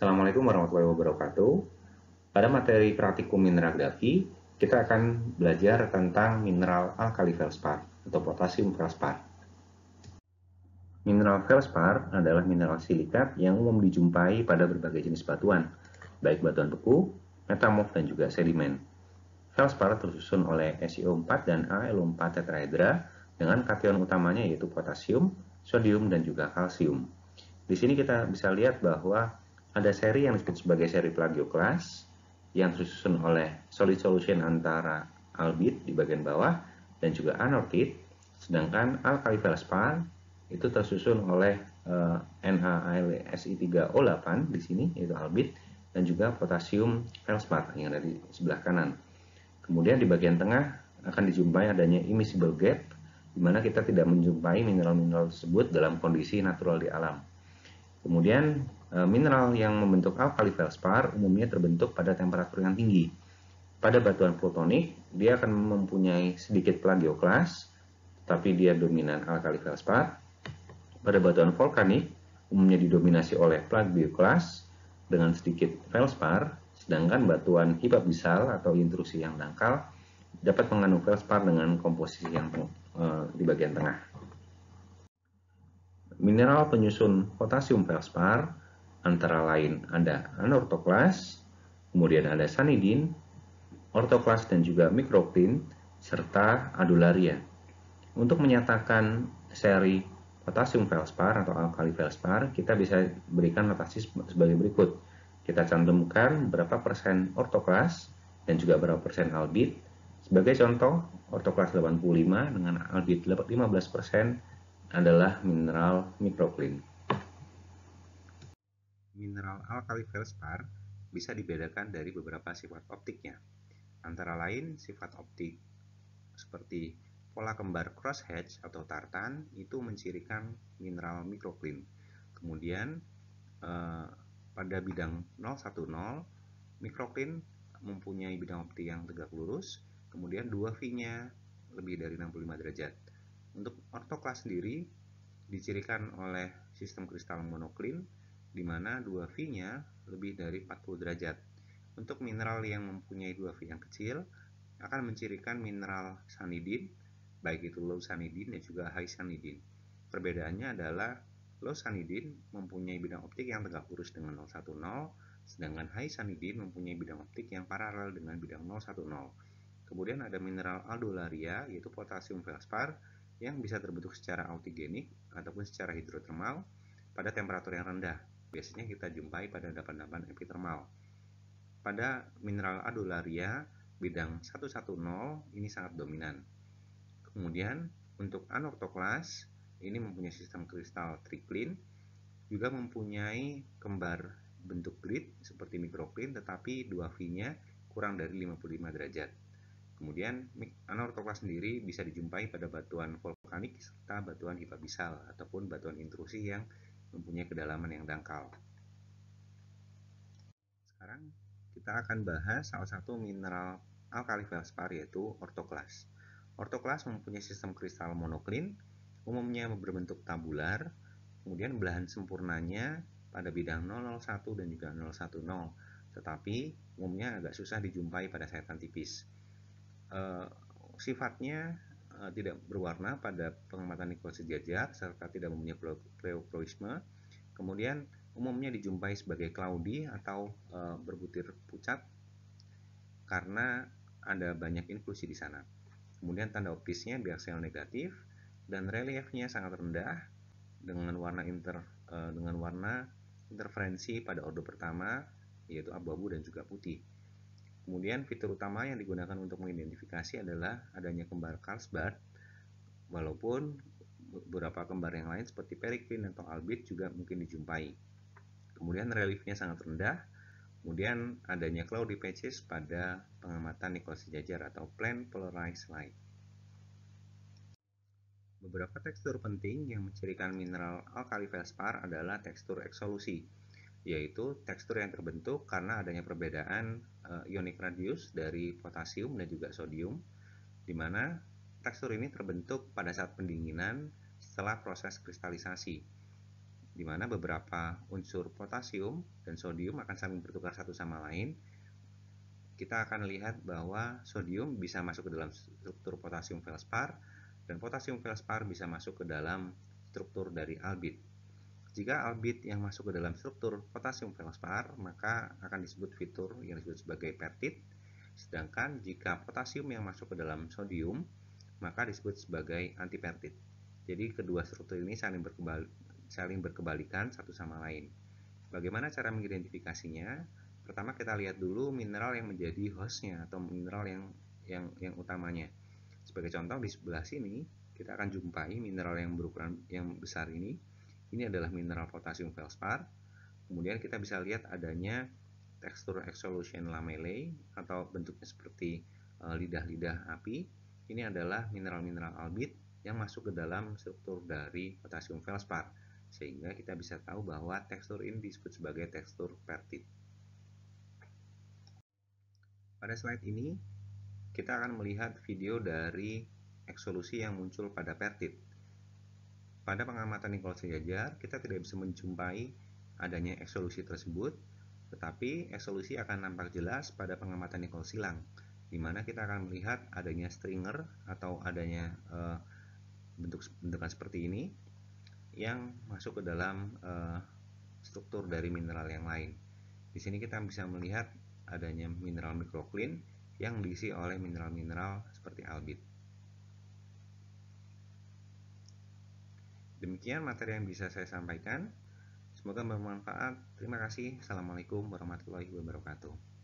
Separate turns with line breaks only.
Assalamualaikum warahmatullahi wabarakatuh. Pada materi praktikum mineralografi, kita akan belajar tentang mineral alkali felspar atau potasium felspar. Mineral felspar adalah mineral silikat yang umum dijumpai pada berbagai jenis batuan, baik batuan beku, metamorf, dan juga sedimen. Felspar tersusun oleh SiO4 dan AlO4 tetrahedra dengan kation utamanya yaitu potasium, sodium, dan juga kalsium. Di sini kita bisa lihat bahwa ada seri yang disebut sebagai seri plagioklas yang disusun oleh solid solution antara albit di bagian bawah dan juga anortit, sedangkan alkali feldspar itu tersusun oleh eh, NaAlSi3O8 di sini yaitu albit dan juga potasium feldspar yang ada di sebelah kanan. Kemudian di bagian tengah akan dijumpai adanya immiscible gap di mana kita tidak menjumpai mineral-mineral tersebut dalam kondisi natural di alam. Kemudian e, mineral yang membentuk alkali felspar umumnya terbentuk pada temperatur yang tinggi. Pada batuan plutonik, dia akan mempunyai sedikit plagioklas, tapi dia dominan alkali felspar. Pada batuan vulkanik, umumnya didominasi oleh plagioklas dengan sedikit felspar, sedangkan batuan hipabisal bisal atau intrusi yang dangkal dapat mengandung felspar dengan komposisi yang e, di bagian tengah mineral penyusun potasium felspar antara lain ada anortoklas, kemudian ada sanidin, ortoklas dan juga mikroklin, serta adularia. Untuk menyatakan seri potasium felspar atau alkali felspar, kita bisa berikan notasi sebagai berikut. Kita cantumkan berapa persen ortoklas dan juga berapa persen albit. Sebagai contoh, ortoklas 85 dengan albit 15 persen, adalah mineral mikroklin. Mineral alkali feldspar bisa dibedakan dari beberapa sifat optiknya, antara lain sifat optik seperti pola kembar crosshatch atau tartan itu mencirikan mineral mikroklin. Kemudian eh, pada bidang 010 mikroklin mempunyai bidang optik yang tegak lurus, kemudian 2V-nya lebih dari 65 derajat. Untuk ortoklas sendiri dicirikan oleh sistem kristal monoklin di mana 2V-nya lebih dari 40 derajat. Untuk mineral yang mempunyai 2V yang kecil akan mencirikan mineral sanidin, baik itu low sanidin dan juga high sanidin. Perbedaannya adalah low sanidin mempunyai bidang optik yang tegak lurus dengan 010, sedangkan high sanidin mempunyai bidang optik yang paralel dengan bidang 010. Kemudian ada mineral aldolaria yaitu potasium felspar yang bisa terbentuk secara autigenik ataupun secara hidrotermal pada temperatur yang rendah. Biasanya kita jumpai pada endapan-endapan epitermal. Pada mineral adularia bidang 110 ini sangat dominan. Kemudian untuk anortoklas ini mempunyai sistem kristal triklin juga mempunyai kembar bentuk grid seperti mikroklin tetapi 2V-nya kurang dari 55 derajat. Kemudian anortoklas sendiri bisa dijumpai pada batuan vulkanik serta batuan hipabisal ataupun batuan intrusi yang mempunyai kedalaman yang dangkal. Sekarang kita akan bahas salah satu mineral alkali felspar yaitu ortoklas. Ortoklas mempunyai sistem kristal monoklin, umumnya berbentuk tabular, kemudian belahan sempurnanya pada bidang 001 dan juga 010, tetapi umumnya agak susah dijumpai pada setan tipis. Eh, sifatnya eh, tidak berwarna pada pengamatan Nicholas sejajar serta tidak mempunyai pleochroisme. Kemudian umumnya dijumpai sebagai cloudy atau uh, berbutir pucat karena ada banyak inklusi di sana. Kemudian tanda optisnya biasanya negatif dan reliefnya sangat rendah dengan warna inter dengan warna interferensi pada ordo pertama yaitu abu-abu dan juga putih. Kemudian fitur utama yang digunakan untuk mengidentifikasi adalah adanya kembar Carlsbad, walaupun beberapa kembar yang lain seperti periklin atau albit juga mungkin dijumpai. Kemudian reliefnya sangat rendah, kemudian adanya cloudy patches pada pengamatan Nichols sejajar atau plan polarized light. Beberapa tekstur penting yang mencirikan mineral alkali felspar adalah tekstur eksolusi, yaitu tekstur yang terbentuk karena adanya perbedaan uh, ionic radius dari potasium dan juga sodium di mana tekstur ini terbentuk pada saat pendinginan setelah proses kristalisasi di mana beberapa unsur potasium dan sodium akan saling bertukar satu sama lain kita akan lihat bahwa sodium bisa masuk ke dalam struktur potasium felspar dan potasium felspar bisa masuk ke dalam struktur dari albit jika albit yang masuk ke dalam struktur potasium feldspar, maka akan disebut fitur yang disebut sebagai pertit. Sedangkan jika potasium yang masuk ke dalam sodium, maka disebut sebagai antipertit. Jadi kedua struktur ini saling, berkebal saling berkebalikan satu sama lain. Bagaimana cara mengidentifikasinya? Pertama kita lihat dulu mineral yang menjadi hostnya atau mineral yang yang yang utamanya. Sebagai contoh di sebelah sini kita akan jumpai mineral yang berukuran yang besar ini ini adalah mineral potasium feldspar. Kemudian kita bisa lihat adanya tekstur exsolution lamellae atau bentuknya seperti eh, lidah-lidah api. Ini adalah mineral-mineral albit yang masuk ke dalam struktur dari potasium feldspar sehingga kita bisa tahu bahwa tekstur ini disebut sebagai tekstur pertit. Pada slide ini, kita akan melihat video dari eksolusi yang muncul pada pertit. Pada pengamatan Nicole Sejajar, kita tidak bisa menjumpai adanya eksolusi tersebut, tetapi eksolusi akan nampak jelas pada pengamatan Nicole Silang, di mana kita akan melihat adanya stringer atau adanya e, bentuk bentukan seperti ini yang masuk ke dalam e, struktur dari mineral yang lain. Di sini kita bisa melihat adanya mineral mikroklin yang diisi oleh mineral-mineral seperti albit. Demikian materi yang bisa saya sampaikan. Semoga bermanfaat. Terima kasih. Assalamualaikum warahmatullahi wabarakatuh.